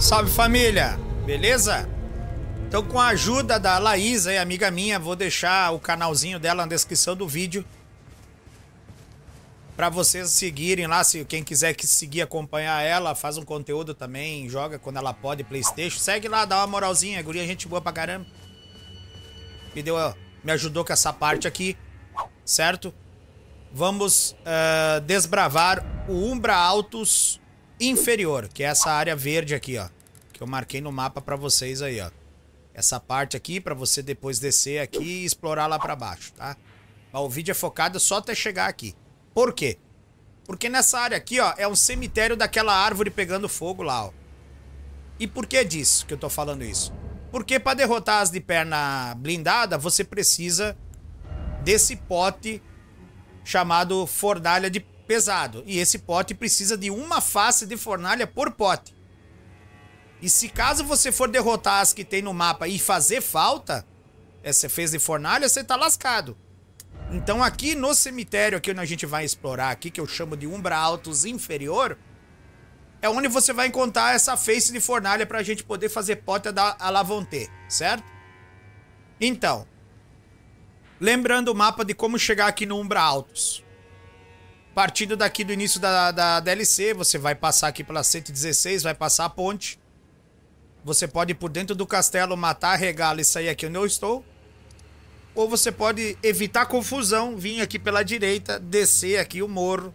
Salve família, beleza? Então, com a ajuda da Laís, aí, amiga minha, vou deixar o canalzinho dela na descrição do vídeo para vocês seguirem lá, se quem quiser que seguir, acompanhar ela, faz um conteúdo também, joga quando ela pode PlayStation, segue lá, dá uma moralzinha, a guria é gente boa pra caramba. Me deu, me ajudou com essa parte aqui, certo? Vamos uh, desbravar o Umbra Autos inferior, que é essa área verde aqui, ó. Que eu marquei no mapa pra vocês aí, ó. Essa parte aqui, pra você depois descer aqui e explorar lá pra baixo, tá? Mas o vídeo é focado só até chegar aqui. Por quê? Porque nessa área aqui, ó, é um cemitério daquela árvore pegando fogo lá, ó. E por que disso que eu tô falando isso? Porque para derrotar as de perna blindada, você precisa desse pote chamado fornalha de pesado. E esse pote precisa de uma face de fornalha por pote. E se caso você for derrotar as que tem no mapa e fazer falta, é, você fez de fornalha, você tá lascado. Então aqui no cemitério, aqui onde a gente vai explorar aqui, que eu chamo de Umbra Altos Inferior, é onde você vai encontrar essa face de fornalha pra gente poder fazer pote da Alavonte, certo? Então, lembrando o mapa de como chegar aqui no Umbra Altos. Partindo daqui do início da, da DLC, você vai passar aqui pela 116, vai passar a ponte. Você pode ir por dentro do castelo, matar regalo e sair aqui onde eu estou. Ou você pode evitar confusão, vir aqui pela direita, descer aqui o morro.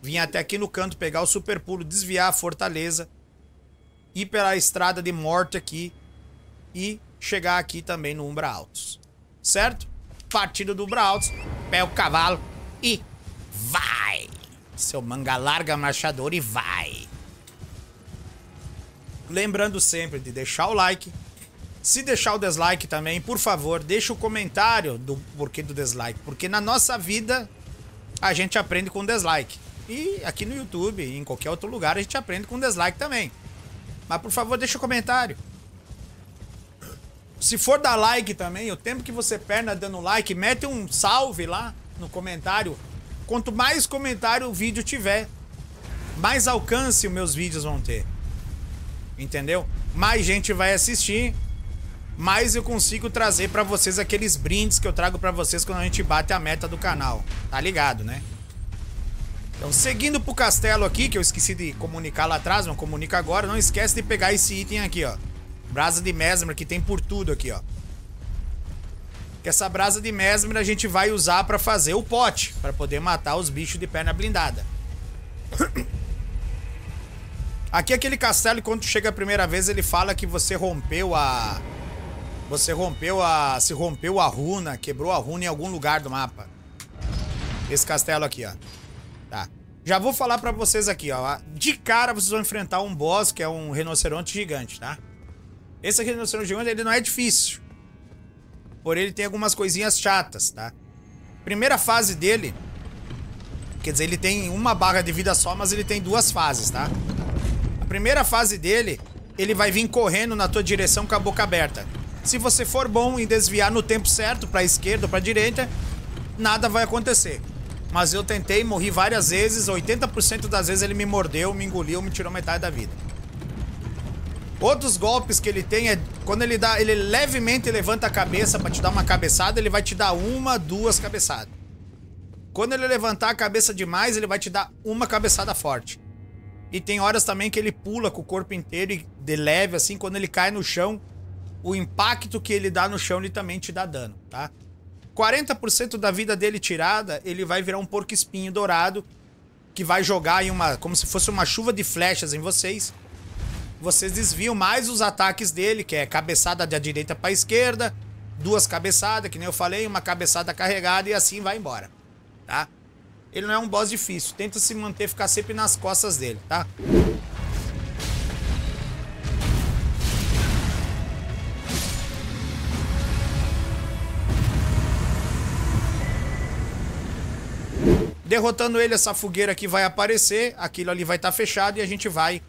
Vir até aqui no canto, pegar o super pulo, desviar a fortaleza. Ir pela estrada de morte aqui. E chegar aqui também no Umbra Altos. Certo? partindo do Umbra Altos, pé o cavalo e Vai! Seu manga larga machador e vai! Lembrando sempre de deixar o like. Se deixar o dislike também, por favor, deixa o comentário do porquê do dislike. Porque na nossa vida a gente aprende com dislike. E aqui no YouTube, em qualquer outro lugar, a gente aprende com dislike também. Mas por favor, deixa o comentário. Se for dar like também, o tempo que você perna dando like, mete um salve lá no comentário Quanto mais comentário o vídeo tiver, mais alcance os meus vídeos vão ter. Entendeu? Mais gente vai assistir, mais eu consigo trazer para vocês aqueles brindes que eu trago para vocês quando a gente bate a meta do canal. Tá ligado, né? Então, seguindo pro castelo aqui, que eu esqueci de comunicar lá atrás, mas comunica agora. Não esquece de pegar esse item aqui, ó. Brasa de Mesmer, que tem por tudo aqui, ó que essa brasa de mesmer a gente vai usar para fazer o pote, para poder matar os bichos de perna blindada. Aqui é aquele castelo, quando chega a primeira vez, ele fala que você rompeu a... Você rompeu a... Se rompeu a runa, quebrou a runa em algum lugar do mapa. Esse castelo aqui, ó. Tá. Já vou falar pra vocês aqui, ó. De cara vocês vão enfrentar um boss, que é um rinoceronte gigante, tá? Esse rinoceronte gigante, ele não é difícil. Porém, ele tem algumas coisinhas chatas, tá? Primeira fase dele... Quer dizer, ele tem uma barra de vida só, mas ele tem duas fases, tá? A primeira fase dele, ele vai vir correndo na tua direção com a boca aberta. Se você for bom em desviar no tempo certo, pra esquerda ou pra direita, nada vai acontecer. Mas eu tentei, morri várias vezes, 80% das vezes ele me mordeu, me engoliu, me tirou metade da vida. Outros golpes que ele tem é quando ele dá, ele levemente levanta a cabeça para te dar uma cabeçada, ele vai te dar uma, duas cabeçadas. Quando ele levantar a cabeça demais, ele vai te dar uma cabeçada forte. E tem horas também que ele pula com o corpo inteiro e de leve, assim, quando ele cai no chão, o impacto que ele dá no chão, ele também te dá dano, tá? 40% da vida dele tirada, ele vai virar um porco espinho dourado, que vai jogar em uma. como se fosse uma chuva de flechas em vocês vocês desviam mais os ataques dele, que é cabeçada da direita para esquerda, duas cabeçadas, que nem eu falei, uma cabeçada carregada e assim vai embora, tá? Ele não é um boss difícil, tenta se manter, ficar sempre nas costas dele, tá? Derrotando ele, essa fogueira aqui vai aparecer, aquilo ali vai estar tá fechado e a gente vai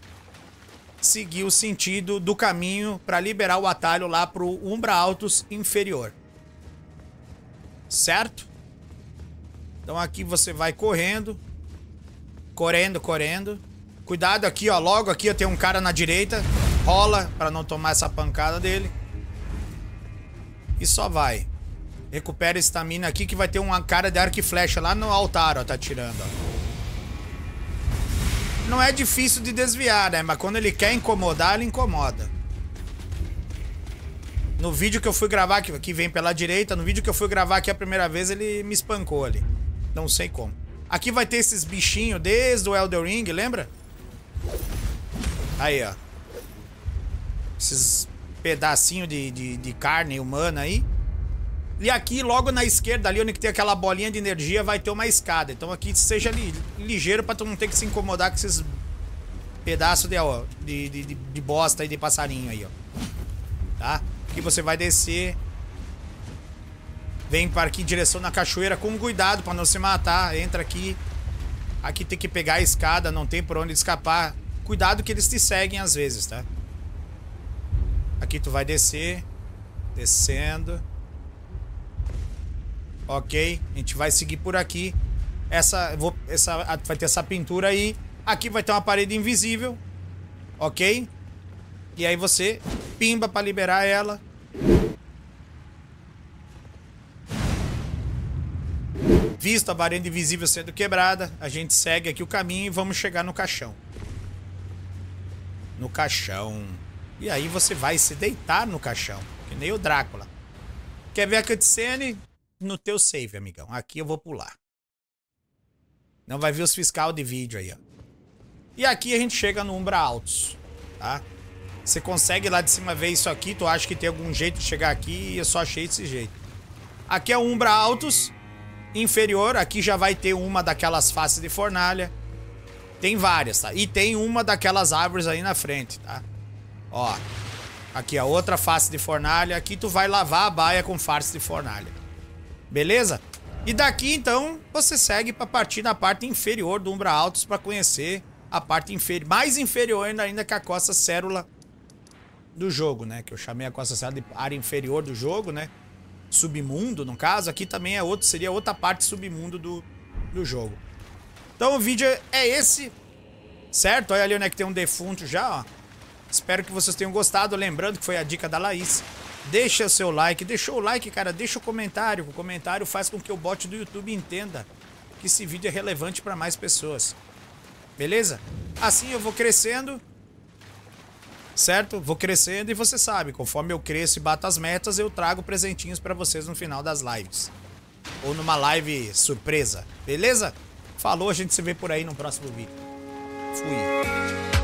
seguir o sentido do caminho para liberar o atalho lá pro Umbra Altos inferior. Certo? Então aqui você vai correndo. Correndo, correndo. Cuidado aqui, ó. Logo aqui, eu tenho um cara na direita. Rola para não tomar essa pancada dele. E só vai. Recupera a estamina aqui que vai ter um cara de arco e flecha lá no altar, ó. Tá tirando, ó não é difícil de desviar, né? Mas quando ele quer incomodar, ele incomoda. No vídeo que eu fui gravar, que aqui vem pela direita, no vídeo que eu fui gravar aqui a primeira vez, ele me espancou ali. Não sei como. Aqui vai ter esses bichinhos desde o Elder Ring, lembra? Aí, ó. Esses pedacinhos de, de, de carne humana aí. E aqui, logo na esquerda ali, onde tem aquela bolinha de energia, vai ter uma escada. Então aqui seja li ligeiro pra tu não ter que se incomodar com esses pedaços de, de, de, de, bosta e de passarinho aí, ó. Tá? Aqui você vai descer. Vem para aqui em direção na cachoeira com cuidado pra não se matar. Entra aqui. Aqui tem que pegar a escada, não tem por onde escapar. Cuidado que eles te seguem às vezes, tá? Aqui tu vai descer. Descendo ok? A gente vai seguir por aqui. Essa, vou, essa, vai ter essa pintura aí. Aqui vai ter uma parede invisível, ok? E aí você pimba para liberar ela. Visto a varanda invisível sendo quebrada, a gente segue aqui o caminho e vamos chegar no caixão. No caixão. E aí você vai se deitar no caixão, que nem o Drácula. Quer ver a cutscene? no teu save, amigão. Aqui eu vou pular. Não vai ver os fiscal de vídeo aí, ó. E aqui a gente chega no Umbra Altos, tá? Você consegue lá de cima ver isso aqui, tu acha que tem algum jeito de chegar aqui e eu só achei desse jeito. Aqui é o Umbra Altos, inferior, aqui já vai ter uma daquelas faces de fornalha. Tem várias, tá? E tem uma daquelas árvores aí na frente, tá? Ó, aqui a é outra face de fornalha, aqui tu vai lavar a baia com face de fornalha. Beleza? E daqui então você segue para partir na parte inferior do Umbra Altos para conhecer a parte inferi mais inferior ainda que a costa célula do jogo, né? Que eu chamei a costa célula de área inferior do jogo, né? Submundo, no caso, aqui também é outro, seria outra parte submundo do, do jogo. Então o vídeo é esse, certo? Olha ali onde é que tem um defunto já, ó. Espero que vocês tenham gostado, lembrando que foi a dica da Laís. Deixa seu like, deixou o like, cara, deixa o comentário. O comentário faz com que o bot do YouTube entenda que esse vídeo é relevante para mais pessoas. Beleza? Assim eu vou crescendo, certo? Vou crescendo e você sabe, conforme eu cresço e bato as metas, eu trago presentinhos para vocês no final das lives. Ou numa live surpresa, beleza? Falou, a gente se vê por aí no próximo vídeo. Fui.